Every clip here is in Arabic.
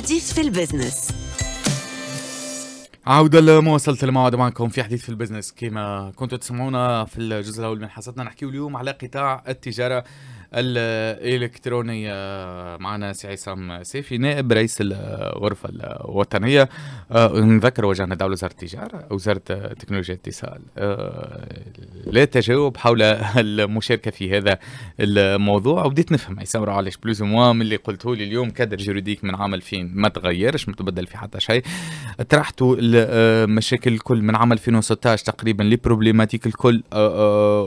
حديث في البزنس عودة لمواصلة الموعد معكم في حديث في البزنس كما كنتوا تسمعونا في الجزء الأول من حصتنا نحكي اليوم على قطاع التجارة الالكترونيه معنا سي عصام سيفي نائب رئيس الغرفه الوطنيه آه، نذكر وجهنا دعوه وزاره التجاره وزاره تكنولوجيا الاتصال آه، لا تجاوب حول المشاركه في هذا الموضوع وبديت نفهم عصام راه علاش بلوز موا من اللي قلته لي اليوم كادر جريديك من عام 2000 ما تغيرش ما تبدل في حتى شيء طرحتوا المشاكل آه، الكل من عام 2016 تقريبا لي بروبليماتيك الكل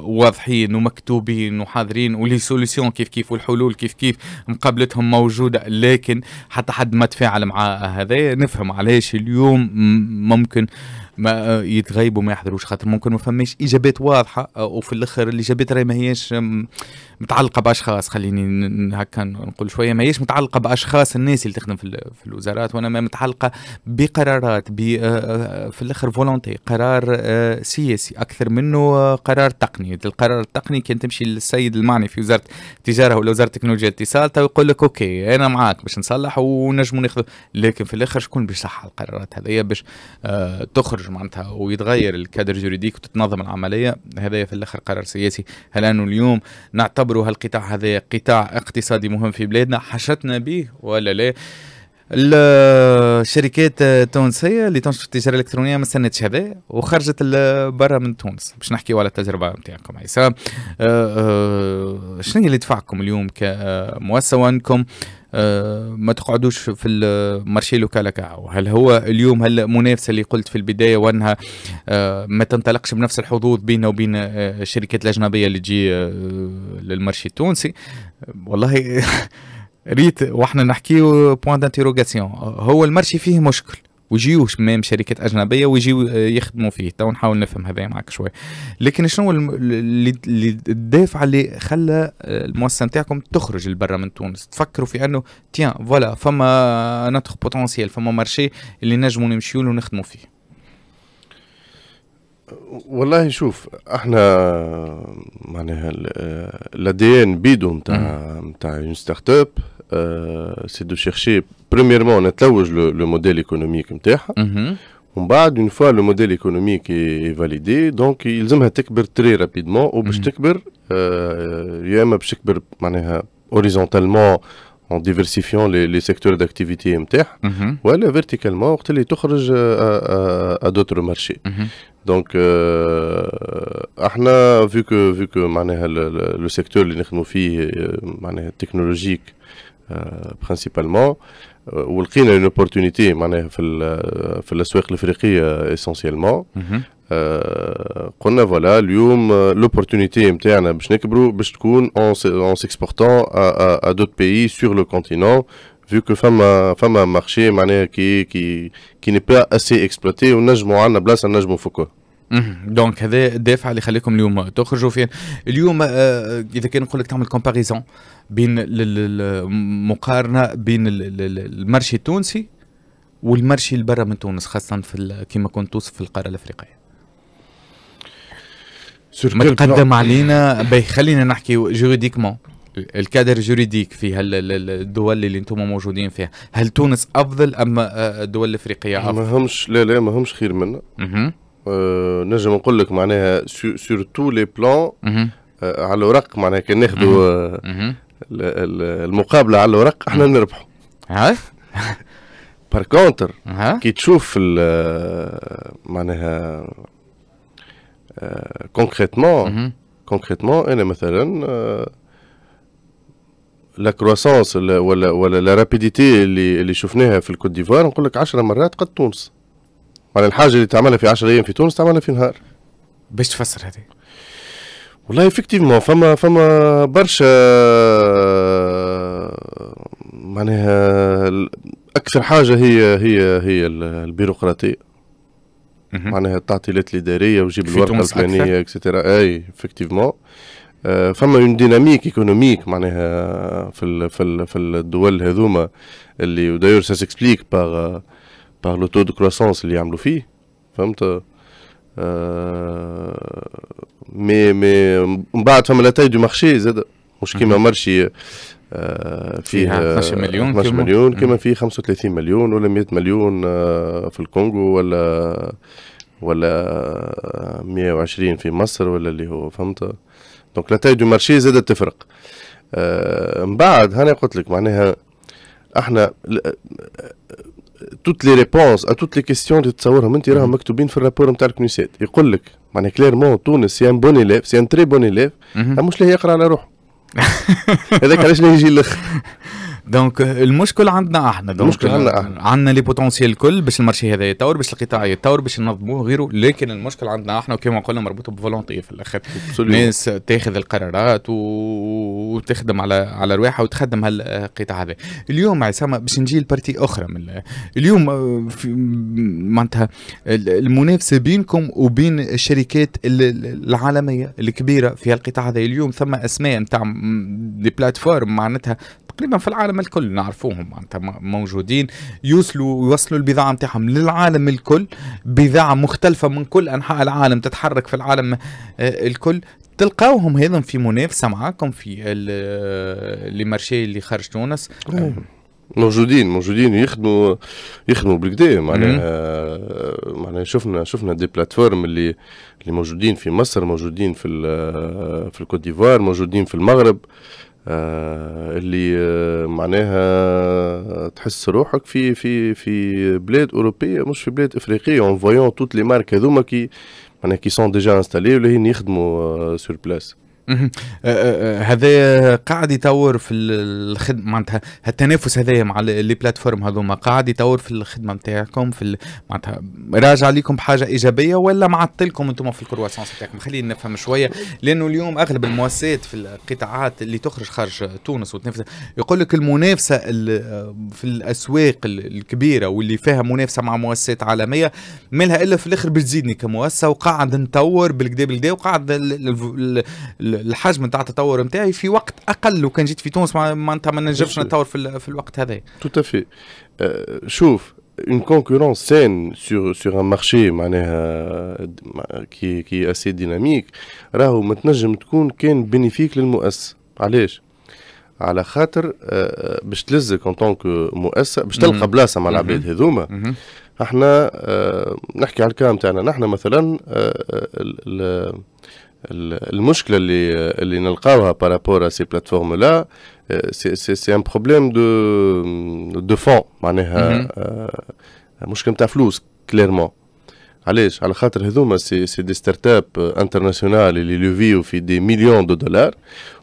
واضحين ومكتوبين وحاضرين ولي سوليسيون سوليسيون كيف كيف والحلول كيف كيف مقابلتهم موجوده لكن حتى حد ما تفاعل مع هذا نفهم علاش اليوم ممكن ما يتغيبوا ما يحضروش خاطر ممكن ما فماش اجابات واضحه وفي الاخر الاجابات راهي ماهياش متعلقه باشخاص خليني هكا نقول شويه ماهياش متعلقه باشخاص الناس اللي تخدم في, الوزارات وانما متعلقه بقرارات ب آه، آه، في الاخر فولونتي قرار آه، سياسي اكثر منه قرار تقني القرار التقني كان تمشي للسيد المعني في وزاره التجاره ولا وزاره التكنولوجيا الاتصال يقول لك اوكي انا معاك باش نصلح ونجموا ناخذ لكن في الاخر شكون باش القرارات هذه باش تخرج يخرج معناتها ويتغير الكادر الجريديك وتتنظم العمليه هذا في الاخر قرار سياسي هل انه اليوم نعتبروا هالقطاع هذا قطاع اقتصادي مهم في بلادنا حشتنا به ولا لا الشركات التونسيه اللي تنشر التجاره الالكترونيه ما استنتش هذا وخرجت برا من تونس باش نحكيوا على التجربه نتاعكم عيسى أه، أه، شنو اللي دفعكم اليوم كمؤسسه وانكم آه، ما تقعدوش في المارشي لوكال هل هو اليوم هل المنافسه اللي قلت في البدايه وانها آه، ما تنطلقش بنفس الحظوظ بينه وبين آه، الشركات الاجنبيه اللي تجي للمارشي التونسي والله ريت واحنا نحكي بوان هو المارشي فيه مشكل وجيوش من شركات اجنبيه ويجيو يخدموا فيه تو نحاول نفهم هذا معك شوي لكن شنو الدافع اللي خلى المؤسسه نتاعكم تخرج لبرا من تونس تفكروا في انه تيان فوالا فما نتخ بوتونسيال فما مارشي اللي نجموا نمشيو له ونخدموا فيه والله شوف احنا معناها الادي ان بيدو نتاع نتاع اون ستارت اب سي دو شيرشي بريميرمون نتلوج لو موديل ايكونوميك نتاعها ومن بعد اون فوا لو موديل ايكونوميك اي فاليدي دونك يلزمها تكبر تري رابيدمون وباش تكبر يا اما باش تكبر معناها اوريزونتالمون en diversifiant les, les secteurs d'activité متاح ولا mhm. verticalement وقت اللي تخرج à d'autres marchés دونك احنا فيكو فيكو معناها لو سيكتور اللي نخدموا فيه معناها تكنولوجيك Euh, principalement. Ou le Quin a une opportunité, mané, fil, fil, le souk lefriqui essentiellement. Quand on a voilà, l'hum, euh, l'opportunité est montée en Abidjan, Kebrou, Beshkoun, en s'exportant à à d'autres pays sur le continent. Vu que le fame, fame marché mané qui qui qui n'est pas assez exploité, on a du mou un place, a du mou à دونك هذا الدافع اللي خليكم اليوم تخرجوا فين اليوم آه، آه، اذا كان نقول لك تعمل كومباريزون بين المقارنه بين المرشي التونسي والمرشي اللي برا من تونس خاصه في كما كنت توصف في القاره الافريقيه ما تقدم علينا باهي خلينا نحكي جوريديكمون الكادر جوريديك في الدول اللي انتم موجودين فيها هل تونس افضل ام آه، الدول الافريقيه افضل؟ ما همش لا لا ما همش خير منا Euh, نجم نقول لك معناها سور تو لي بلان على الورق معناها كان ناخذوا آه، المقابله على الورق احنا نربحوا بار كونتر كي تشوف آه، معناها كونكريتمون آه، كونكريتمون انا مثلا لا كروسونس ولا ولا لا رابيديتي اللي اللي شفناها في الكوت ديفوار نقول لك 10 مرات قد تونس معناها الحاجه اللي تعملها في 10 ايام في تونس تعملها في نهار باش تفسر هذه والله افكتيفمون فما فما برشا معناها اكثر حاجه هي هي هي البيروقراطيه معناها التعطيلات الاداريه وجيب الورقه الفلانيه اكسترا اي افكتيفمون آه، فما اون ديناميك ايكونوميك معناها في في في الدول هذوما اللي ودايور سا سيكسبليك باغ باغ لو تو دو كروسونس اللي يعملوا فيه فهمت آه مي مي من بعد فما لاتاي دو مارشي زاد مش كيما مارشي آه فيه 12 آه، مليون 12 مليون كما فيه 35 مليون ولا 100 مليون آه، في الكونغو ولا ولا 120 آه، في مصر ولا اللي هو فهمت دونك لا تاي دو مارشي زادت تفرق من بعد هاني قلت لك معناها احنا توت لي ريبونس ا توت لي كيستيون اللي تتصورهم انت راهم مكتوبين في الرابور نتاع الكنيسات يقول لك معناها كليرمون تونس سي ان بون اليف سي ان تري بون اليف مش لا يقرا على روحه هذاك علاش لا يجي الاخر دونك المشكل euh, عندنا احنا دونك المشكل عندنا euh, احنا عندنا لي بوتونسيال الكل باش المارشي هذا يتطور باش القطاع يتطور باش ننظموه وغيره لكن المشكل عندنا احنا وكما قلنا مربوطه بفولونتي في الاخر الناس تاخذ القرارات و... وتخدم على على رواحها وتخدم هالقطاع هذا اليوم عصام باش نجي لبارتي اخرى من اليوم اليوم آه، معناتها المنافسه بينكم وبين الشركات العالميه الكبيره في هالقطاع هذا اليوم ثم اسماء نتاع دي بلاتفورم معناتها تقريبا في العالم الكل نعرفوهم معناتها موجودين يوصلوا يوصلوا البضاعه نتاعهم للعالم الكل بضاعه مختلفه من كل انحاء العالم تتحرك في العالم آه، الكل تلقاوهم هذا في منافسه معاكم في آه، لي مارشي اللي خارج تونس نعم. موجودين موجودين يخدموا يخدموا بالكدا معناها معناها شفنا شفنا دي بلاتفورم اللي اللي موجودين في مصر موجودين في آه، في الكوت ديفوار موجودين في المغرب آه، اللي آه، معناها تحس روحك في في في بلاد اوروبيه مش في بلاد افريقيه اون فويون توت لي مارك هذوما كي معناها كي سون ديجا انستالي ولا هين يخدموا سور آه، بلاس أه، أه، أه، هذا قاعد يطور في الخدمه معناتها التنافس هذايا مع لي بلاتفورم هذوما قاعد يطور في الخدمه نتاعكم في معناتها راجع عليكم بحاجه ايجابيه ولا معطلكم انتم في الكرواسونس نتاعكم خلينا نفهم شويه لانه اليوم اغلب المؤسسات في القطاعات اللي تخرج خارج تونس وتنافس يقول لك المنافسه في الاسواق الكبيره واللي فيها منافسه مع مؤسسات عالميه مالها الا في الاخر بتزيدني كمؤسسه وقاعد نطور بالكدا بالكدا وقاعد الحجم نتاع التطور نتاعي في وقت اقل لو كان جيت في تونس معناتها ما نجمش نتطور في, في الوقت هذا توت افي شوف اون كونكورونس سين سور سور ان مارشي معناها كي كي اسي ديناميك راهو ما تنجم تكون كان بينيفيك للمؤسسه علاش على خاطر آه، باش تلزك ان طونك مؤسسه باش تلقى بلاصه مع العباد هذوما احنا آه، نحكي على الكلام تاعنا نحن مثلا آه، المشكله اللي اللي نلقاوها بارابور سي بلاتفورم لا سي سي ان بروبليم دو دو فون معناها euh, مشكله تاع فلوس كليرمون علاش على خاطر هذوما سي سي دي ستارت اب انترناسيونال اللي لوفيو في دي مليون دو دولار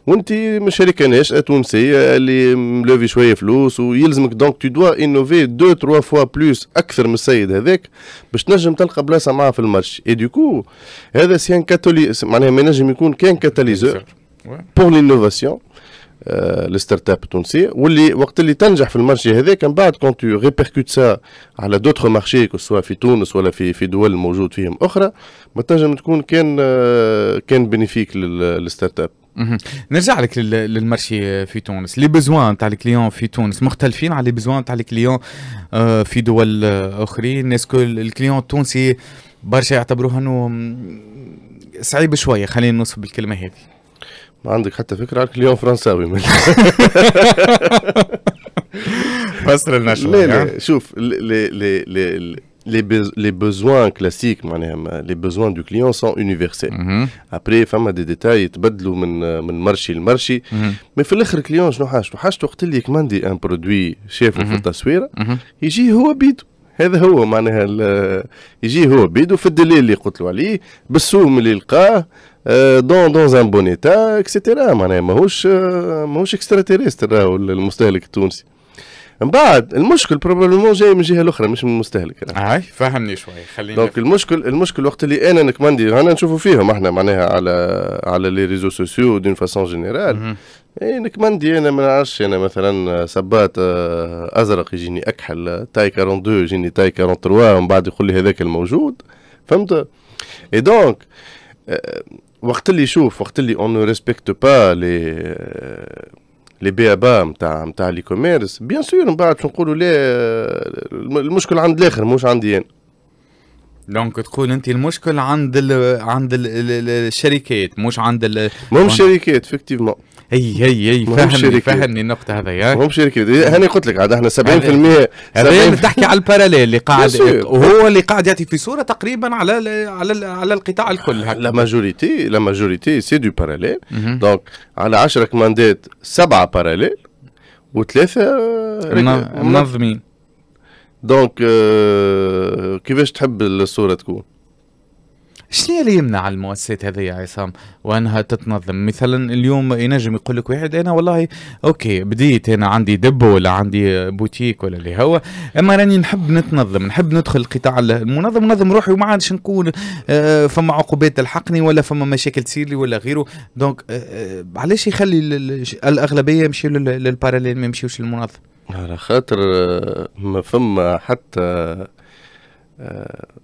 وانت شركه ناشئه تونسيه اللي ملوفي شويه فلوس ويلزمك دونك تو دوا انوفي دو تروا فوا بلوس اكثر من السيد هذاك باش تنجم تلقى بلاصه معاه في المارشي اي دوكو هذا سي ان كاتولي معناها ما ينجم يكون كان كاتاليزور بور لينوفاسيون الستارت آه، اب التونسيه واللي وقت اللي تنجح في المارشي هذاك من بعد كون تو ريبركوت سا على دوتر مارشي سوا في تونس ولا في في دول موجود فيهم اخرى ما تنجم تكون كان آه، كان بينيفيك للستارت اب نرجع لك للمارشي آه، في تونس لي بيزوان تاع الكليون في تونس مختلفين على لي بيزوان تاع الكليون في دول اخرين اسكو الكليون التونسي برشا يعتبروها انه صعيب شويه خلينا نوصف بالكلمه هذه ما عندك حتى فكره عنك اليوم فرنساوي فسر النشوه لا لا يعني. شوف لي بيزوان كلاسيك les, besoins classiques معناها les besoins du client sont universels mm -hmm. après فما دي ديتاي يتبدلوا من من مرشي لمرشي مي في الاخر كليون شنو حاجته حاجته وقت اللي يكماندي ان برودوي شافه في التصويره mm -hmm. يجي هو بيده هذا هو معناها يجي هو بيده في الدليل اللي قلت له عليه بالسوم اللي لقاه دون دون ان بون ايتا اكسيتيرا معناها ماهوش ماهوش اكسترا تيريستر راهو المستهلك التونسي من بعد المشكل بروبابلمون جاي من الجهه الاخرى مش من المستهلك اي فهمني شوي خلينا دونك المشكل المشكل وقت اللي انا نكمندي انا نشوفوا فيهم احنا معناها على على لي ريزو سوسيو دون فاسون جينيرال اي نكماندي انا ما نعرفش انا مثلا سبات ازرق يجيني اكحل تاي 42 يجيني تاي 43 ومن بعد يقول لي هذاك الموجود فهمت اي دونك وقت اللي شوف وقت اللي اون ريسبكت با لي لي بي ابا نتاع نتاع لي كوميرس بيان سور من بعد نقولوا لا آه، المشكل عند الاخر مش عندي انا دونك تقول انت المشكل عند ال عند ال الشركات مش عند ال الشركات فيكتيفمون هي هي هي فهمني فهمني النقطة هذيا مو شركة إيه، هاني قلت لك عاد احنا 70% هذا تحكي على الباراليل اللي قاعد وهو اللي قاعد يأتي في صورة تقريبا على ال على على القطاع الكل لا ماجوريتي لا ماجوريتي سي دو باراليل دونك على 10 كماندات سبعة باراليل وثلاثة منظمين دونك آه، كيفاش تحب الصورة تكون؟ شنو اللي يمنع المؤسسات هذه يا عصام وانها تتنظم مثلا اليوم ينجم يقول لك واحد انا والله اوكي بديت انا عندي دب ولا عندي بوتيك ولا اللي هو اما راني نحب نتنظم نحب ندخل القطاع المنظم ونظم روحي وما عادش نكون آه، فما عقوبات تلحقني ولا فما مشاكل تصير لي ولا غيره دونك آه، آه، علاش يخلي الاغلبيه يمشيو للباراليل ما يمشيوش للمنظم على خاطر ما فما حتى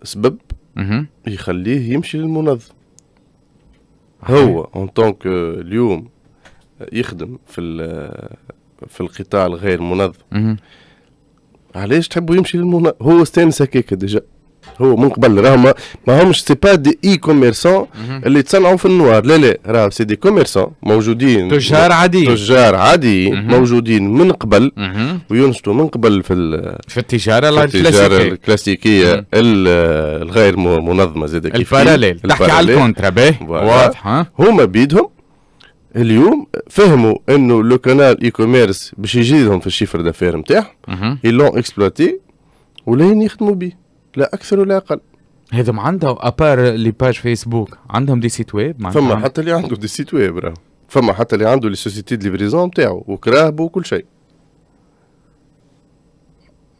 سبب يخليه يمشي للمنظم هو اون طونك اليوم يخدم في في القطاع الغير منظم علاش تحبوا يمشي للمنظم هو ستانس هكاك ديجا هو من قبل راهم ما همش سي با دي اي كوميرسون اللي تصنعوا في النوار لا لا راه سي دي كوميرسون موجودين تجار عاديين تجار عاديين موجودين من قبل وينشطوا من قبل في في التجاره التجاره الكلاسيكيه الغير منظمه زاد الباراليل تحكي على الكونترا باهي واضح هما بيدهم اليوم فهموا انه لو كانال اي كوميرس باش يجيهم في الشيفر دافير نتاعهم لون اكسبلوتي ولين يخدموا بيه لا اكثر ولا اقل هذم عندهم ابار لي باج فيسبوك عندهم دي سيت ويب فما حتى اللي عنده دي سيت ويب راه فما حتى اللي عنده لي سوسيتي دي ليفريزون نتاعو وكراهبه وكل شيء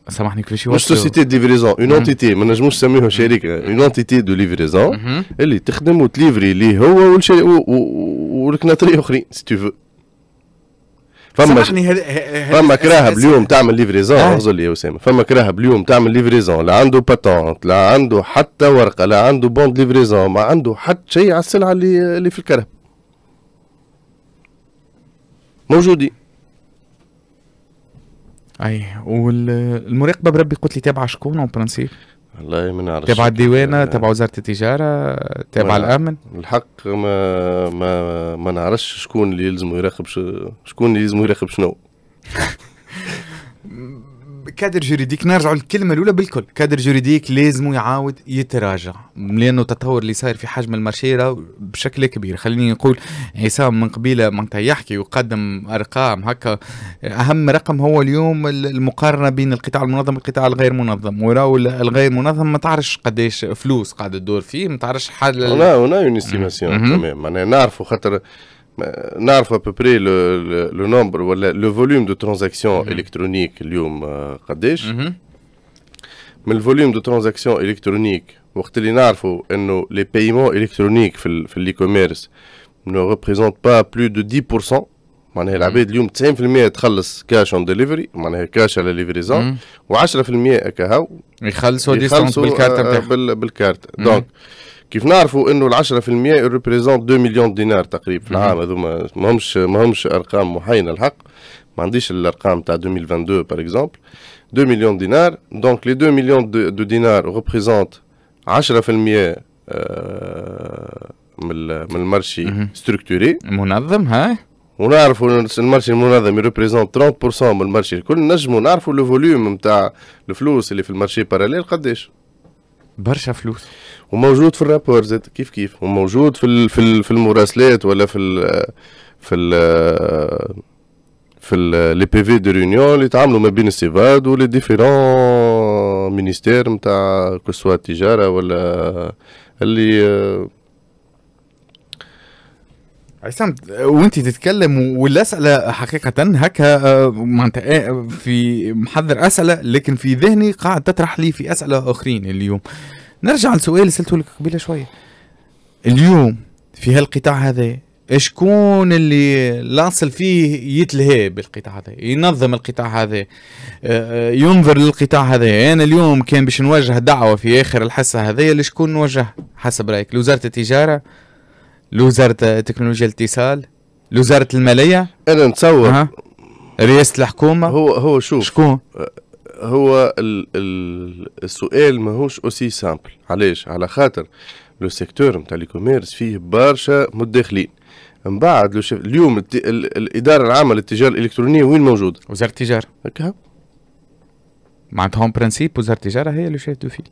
سامحني كيفاش مش سوسيتي دي ليفريزون اون انتيتي ما نجموش نسميوها شركه اون انتيتي دو ليفريزون اللي تخدم وتليفري ليه هو والشيء والكناتري اخرين سي تو فو فما فما كراهب اليوم تعمل ليفريزون اعذر لي يا اسامه فما كراهب اليوم تعمل ليفريزون لا عنده باتونت لا عنده حتى ورقه لا عنده بوند ليفريزون ما عنده حتى شيء على السلعه اللي اللي في الكرهب موجودين اي والمراقبه بربي قلت لي تابعه شكون اون برانسيب الله ما نعرفش تبع الديوانه يعني تبع وزاره التجاره تبع الامن الحق ما ما ما نعرفش شكون اللي يلزم يراقب شكون اللي يلزم يراقب شنو كادر جريديك نرجعوا للكلمه الاولى بالكل كادر جريديك لازم يعاود يتراجع لانه التطور اللي صاير في حجم المرشيره بشكل كبير خليني نقول عصام من قبيله من يحكي وقدم ارقام هكا اهم رقم هو اليوم المقارنه بين القطاع المنظم والقطاع الغير منظم وراو الغير منظم ما تعرفش قداش فلوس قاعده تدور فيه ما تعرفش حل هنا هنا اون اون استيماسيون تمام معناها نعرفوا خاطر Narf à peu près le nombre ou le volume de transactions mhm. électroniques Lium Kaddish. Euh, mhm. Mais le volume de transactions électroniques, les paiements électroniques, l'e-commerce ne représentent pas plus de 10%. Mané la bête Lium, c'est un filmé à travers le cash en delivery, mané cash à la livraison. Ou à ce filmé à Kahaou. Et Khal Saudis en Belkart. كيف نعرفوا انه ال 10% ريبريزونت 2 مليون دينار تقريبا في العام هذوما ماهمش ماهمش ارقام محاينه الحق ما عنديش الارقام تاع 2022 باغ اكزومبل 2 مليون دينار دونك لي 2 مليون دو, دو دينار ريبريزونت 10% آه من من المارشي ستركتوري منظم هاي ونعرفوا المارشي المنظم يريبريزونت 30% من المارشي الكل نجموا نعرفوا لو فوليوم نتاع الفلوس اللي في المارشي باراليل قداش برشا فلوس وموجود في الرابور زاد كيف كيف وموجود في في في المراسلات ولا في الـ في الـ في لي بي في دي ريونيون اللي تعاملوا ما بين السيفاد ولي ديفيرون مينيستير نتاع كسوا التجاره ولا اللي آه، عصام وانت تتكلم والاسئله حقيقه هكا آه، معناتها آه، في محضر اسئله لكن في ذهني قاعد تطرح لي في اسئله اخرين اليوم نرجع للسؤال اللي سالته لك قبيله شويه اليوم في هالقطاع هذا شكون اللي الاصل فيه يتلهى بالقطاع هذا ينظم القطاع هذا آه، آه، ينظر للقطاع هذا انا يعني اليوم كان باش نوجه دعوه في اخر الحصه هذه لشكون نوجه حسب رايك لوزاره التجاره لوزاره تكنولوجيا الاتصال لوزاره الماليه انا نتصور رئاسه الحكومه هو هو شوف شكون آه، هو ال ال السؤال ماهوش اوسي سامبل علاش على خاطر لو سيكتور نتاع الكوميرس فيه برشا متداخلين من بعد لو شف... اليوم الت... ال... الاداره العامه للتجاره الالكترونيه وين موجوده؟ وزاره التجاره هكا معناتها هون برانسيب وزاره التجاره هي لو شيف دو فيل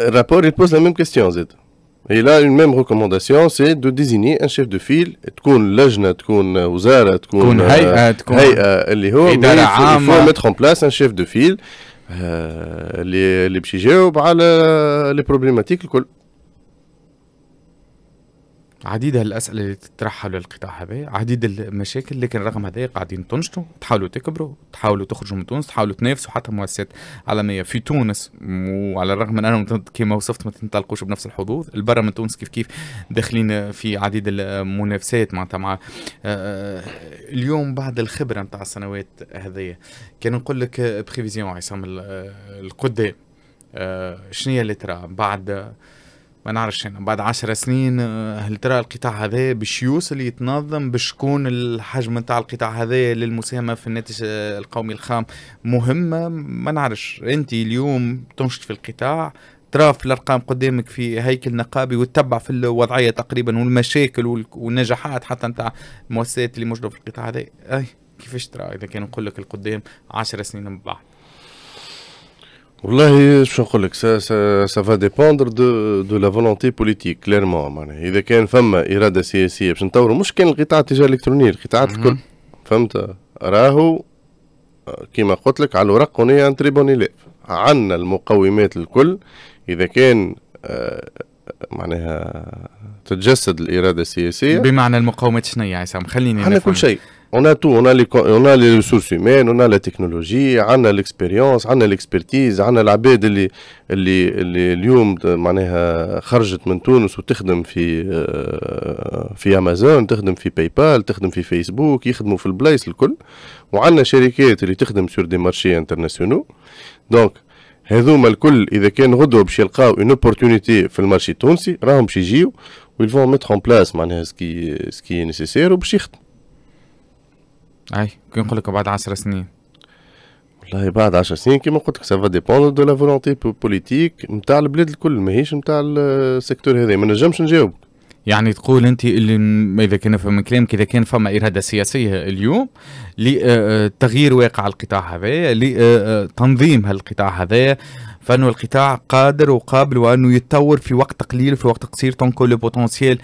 الرابور يبوز لا ميم كيستيون زاد Et là, une même recommandation, c'est de désigner un chef de file, تكون لجنة, تكون وزارة, تكون هيئة, تكون هيئة اللي هو Il faut mettre en place un chef de file اللي باش يجاوب على les problématiques الكل. عديد هالاسئله اللي تطرحها للقطاع هذا عديد المشاكل لكن رغم هذا قاعدين تنشطوا تحاولوا تكبروا تحاولوا تخرجوا من تونس تحاولوا تنافسوا حتى مؤسسات عالميه في تونس وعلى الرغم من انهم كما وصفت ما تنطلقوش بنفس الحظوظ البرا من تونس كيف كيف داخلين في عديد المنافسات معناتها مع آه، آه، اليوم بعد الخبره نتاع السنوات هذيا كان نقول لك بريفيزيون عصام آه، القدام شنو اللي ترى بعد ما نعرفش انا بعد عشر سنين آه، هل ترى القطاع هذا باش يوصل يتنظم باش يكون الحجم نتاع القطاع هذا للمساهمه في الناتج آه، القومي الخام مهمه ما نعرفش انت اليوم تنشط في القطاع ترى في الارقام قدامك في هيكل نقابي وتتبع في الوضعيه تقريبا والمشاكل والنجاحات حتى نتاع المؤسسات اللي موجوده في القطاع هذا اي كيفاش ترى اذا كان نقول لك القدام 10 سنين من بعد والله شو نقول لك سا فا ديبوندر دو دو لا فولونتي بوليتيك كليرمون معناها اذا كان فما اراده سياسيه باش نطوروا مش كان القطاع التجاري الالكتروني القطاعات الكل فهمت راهو كيما قلت لك على الورق هنا ان تريبونيلاف عندنا المقومات الكل اذا كان آه، معناها تتجسد الاراده السياسيه بمعنى المقومات شنو يا عصام خليني عندنا كل شيء On a tout, on a les, on a les ressources humaines, on a la technologie, عندنا l'expérience, عندنا l'expertise, عندنا العباد اللي اللي اللي اليوم معناها خرجت من تونس وتخدم في في امازون، تخدم في باي بال، تخدم في فيسبوك، يخدموا في البلايص الكل، وعندنا شركات اللي تخدم سور دي مارشي انترناسيونو. دونك هذوما الكل اذا كان غدوا باش يلقاو اون اوبورتونيتي في المارشي التونسي راهم باش يجيو ويلفون ميتر اون بلاس معناها سكي سكي نيسيسير وباش يخدم اي كي نقول لك بعد 10 سنين والله بعد 10 سنين كيما قلت لك سافا ديبوند دو لا فولونتي بوليتيك نتاع البلاد الكل ماهيش نتاع السيكتور هذا ما نجمش نجاوب يعني تقول انت اللي اذا كان فما كلامك اذا كان فما اراده سياسيه اليوم لتغيير آه، آه، واقع القطاع هذا لتنظيم آه، هالقطاع هذا فانه القطاع قادر وقابل وانه يتطور في وقت قليل وفي وقت قصير دونك لو بوتونسييل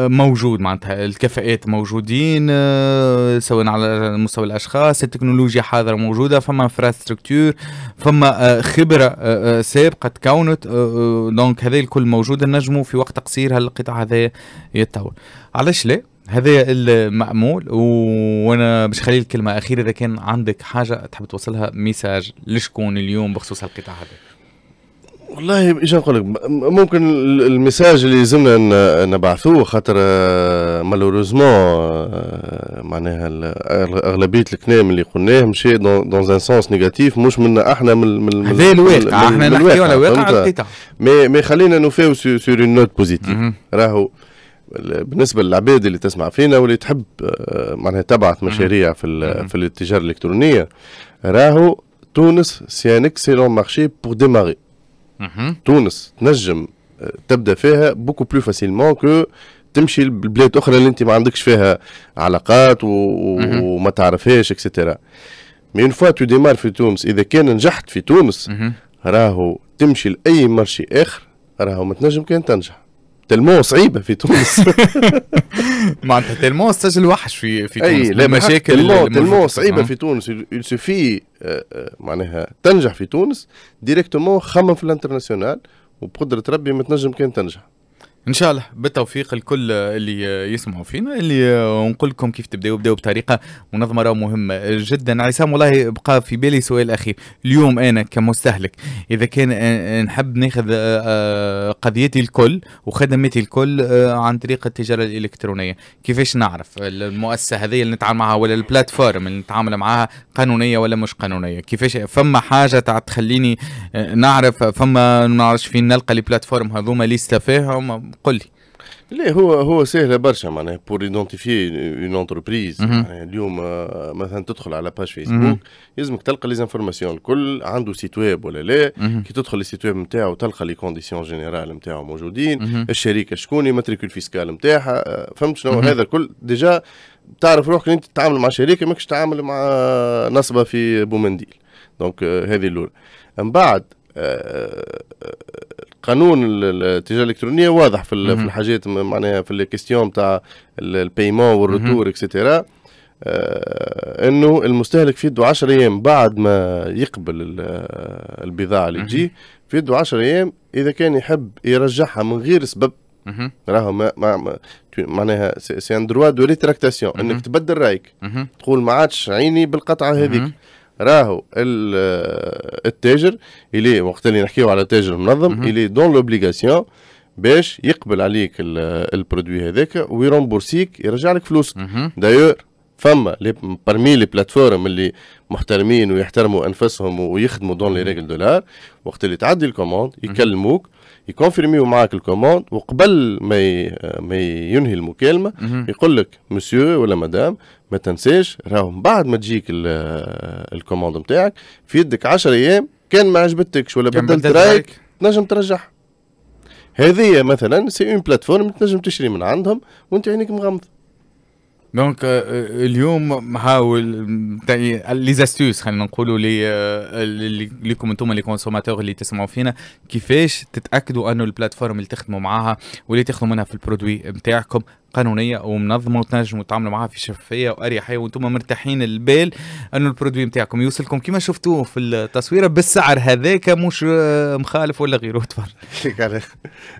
موجود معناتها الكفاءات موجودين آه، سواء على مستوى الاشخاص التكنولوجيا حاضره موجوده فما انفراستركتور فما آه، خبره آه، سابقه تكونت دونك هذا الكل موجود نجموا في وقت قصير هالقطاع هذا يتطور علاش لا هذا المأمول وانا باش خلي الكلمه اخيره اذا كان عندك حاجه تحب توصلها ميساج لشكون اليوم بخصوص هالقطاع هذا والله ايش نقول لك ممكن المساج اللي لازمنا نبعثوه خاطر مالوروزمون آه، آه، معناها اغلبيه الكلام اللي قلناه مشى دون ان سونس نيجاتيف مش منا احنا من من هذا الواقع احنا نحكيو على واقع مي مي خلينا نوفيو سور اون نوت بوزيتيف راهو بالنسبه للعباد اللي تسمع فينا واللي تحب آه، معناها تبعث مشاريع في في التجاره الالكترونيه راهو تونس سي ان اكسيلون مارشي بور ديماري تونس تنجم آه، تبدا فيها بوكو بلو فاسيلمون كو تمشي لبلاد اخرى اللي انت ما عندكش فيها علاقات و... وما تعرفهاش اكسترا مي اون فوا تو ديمار في تونس اذا كان نجحت في تونس راهو تمشي لاي مرشي اخر راهو ما تنجم كان تنجح تلمو صعيبه في تونس ما انت تلمو سجل وحش في في تونس اي لا مشاكل تلمو, تلمو صعيبه في تونس يلسفي آه، آه، معناها تنجح في تونس ديريكتومون خمم في الانترناسيونال وبقدره ربي ما تنجم كان تنجح ان شاء الله بالتوفيق الكل اللي يسمعوا فينا اللي نقول لكم كيف تبداو بداو بطريقه منظمه راه مهمه جدا عصام والله بقى في بالي سؤال اخير اليوم انا كمستهلك اذا كان نحب ناخذ آه، آه، قضيتي الكل وخدمتي الكل آه، عن طريق التجاره الالكترونيه كيفاش نعرف المؤسسه هذه اللي نتعامل معها ولا البلاتفورم اللي نتعامل معها قانونيه ولا مش قانونيه كيفاش فما حاجه تخليني نعرف فما ما نعرفش فين نلقى البلاتفورم هذوما ليست فيهم قل لي لا هو هو سهل برشا معناها بور ايدونتيفي اون انتربريز يعني اليوم آه، مثلا تدخل على باج فيسبوك لازمك تلقى لي زانفورماسيون الكل عنده سيت ويب ولا لا كي تدخل السيت ويب نتاعو تلقى لي كونديسيون جينيرال نتاعو موجودين الشركه شكون الماتريكول فيسكال نتاعها فهمت شنو هذا الكل ديجا تعرف روحك انت تتعامل مع شركه ماكش تتعامل مع آه، نصبه في بومنديل دونك آه، هذه الاولى من بعد قانون التجاره الالكترونيه واضح في مم. في الحاجات معناها في الكيستيون تاع البيمون والروتور اكسترا آه انه المستهلك في يده 10 ايام بعد ما يقبل البضاعه اللي تجي في يده 10 ايام اذا كان يحب يرجعها من غير سبب راهو ما, ما, ما معناها سي ان دروا دو ريتراكتاسيون انك تبدل رايك تقول ما عادش عيني بالقطعه هذيك راهو التاجر اللي وقت اللي نحكيو على تاجر منظم اللي دون لوبليغاسيون باش يقبل عليك البرودوي هذاك ويرومبورسيك يرجع لك فلوسك دايور فما لي برمي لي بلاتفورم اللي محترمين ويحترموا انفسهم ويخدموا دون لي ريغل دولار وقت اللي تعدي الكوموند يكلموك يكونفيرميو إيوه معاك الكوموند وقبل ما ما ينهي المكالمه يقول لك مسيو ولا مدام ما تنساش راهو من بعد ما تجيك الكوموند نتاعك في يدك 10 ايام كان ما عجبتكش ولا بدلت رايك تنجم ترجعها هذه مثلا سي اون بلاتفورم تنجم تشري من عندهم وانت عينيك مغمض دونك euh, euh, اليوم نحاول لي زاستوس خلينا نقولوا آه، لي ليكم انتم لي كونسوماتور اللي تسمعوا فينا كيفاش تتاكدوا انه البلاتفورم اللي تخدموا معاها واللي تخدموا منها في البرودوي نتاعكم قانونيه ومنظمه وتنجموا تتعاملوا معاها في شفافيه واريحيه وانتم مرتاحين البال انه البرودوي نتاعكم يوصلكم كما شفتوه في التصويره بالسعر هذاك مش آه، مخالف ولا غيره تفضل.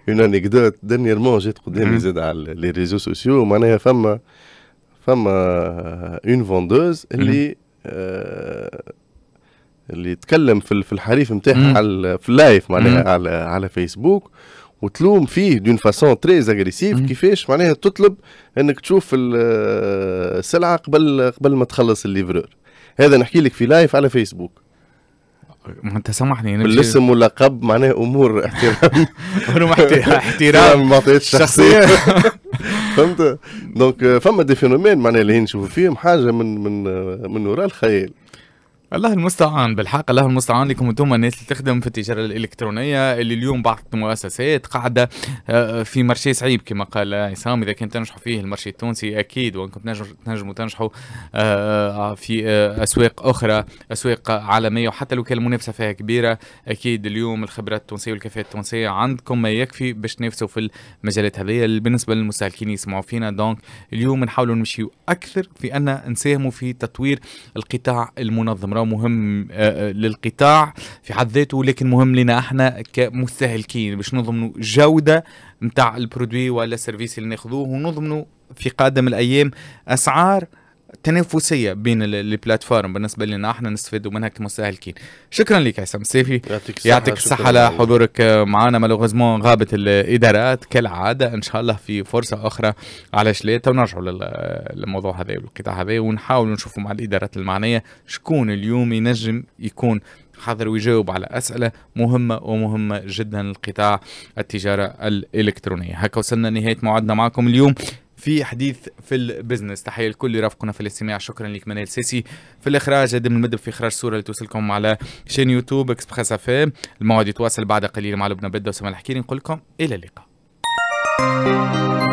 اون انيكدوت مون جات قدامي زاد على لي ريزو سوسيو معناها فما فما اون فوندوز اللي آه، اللي تكلم في في الحريف نتاعها على في اللايف معناها على على فيسبوك وتلوم فيه دون فاسون تري اغريسيف كيفاش معناها تطلب انك تشوف السلعه آه، قبل قبل ما تخلص الليفرور هذا نحكي لك في لايف على فيسبوك ما انت سامحني انا بالاسم واللقب معناه امور احترام احترام ما اعطيتش شخصيه فهمت دونك فما دي فينومين معناها اللي نشوفوا فيهم حاجه من من من وراء الخيال الله المستعان بالحق الله المستعان لكم انتم الناس اللي تخدم في التجاره الالكترونيه اللي اليوم بعض المؤسسات قاعده آه، في مرشي صعيب كما قال عصام اذا كان تنجحوا فيه المرشي التونسي اكيد وانكم تنجموا تنجحوا آه، آه، في اسواق اخرى اسواق عالميه وحتى لو كان المنافسه فيها كبيره اكيد اليوم الخبرات التونسيه والكفاءات التونسيه عندكم ما يكفي باش تنافسوا في المجالات هذه بالنسبه للمستهلكين يسمعوا فينا دونك اليوم نحاولوا نمشيو اكثر في ان نساهموا في تطوير القطاع المنظم مهم آه، آه، للقطاع في حد ذاته لكن مهم لنا احنا كمستهلكين باش نضمنوا جوده نتاع البرودوي ولا السيرفيس اللي ناخذوه ونضمنوا في قادم الايام اسعار تنافسيه بين البلاتفورم بالنسبه لنا احنا نستفيد منها كمستهلكين شكرا لك عصام السيفي يعطيك الصحه لحضورك معنا مالوغوزمون غابت الادارات كالعاده ان شاء الله في فرصه اخرى على شليته ونرجعوا للموضوع هذا والقطاع هذا ونحاول نشوفوا مع الادارات المعنيه شكون اليوم ينجم يكون حاضر ويجاوب على أسئلة مهمة ومهمة جدا لقطاع التجارة الإلكترونية هكا وصلنا لنهاية موعدنا معكم اليوم في حديث في البزنس تحيه لكل رافقونا في الاستماع شكرا لك منال سيسي في الاخراج ادم المدب في اخراج صوره اللي توصلكم على شين يوتيوب اكسبريس افام الموعد يتواصل بعد قليل مع لبنى بدا وسماح الحكيري نقول لكم الى اللقاء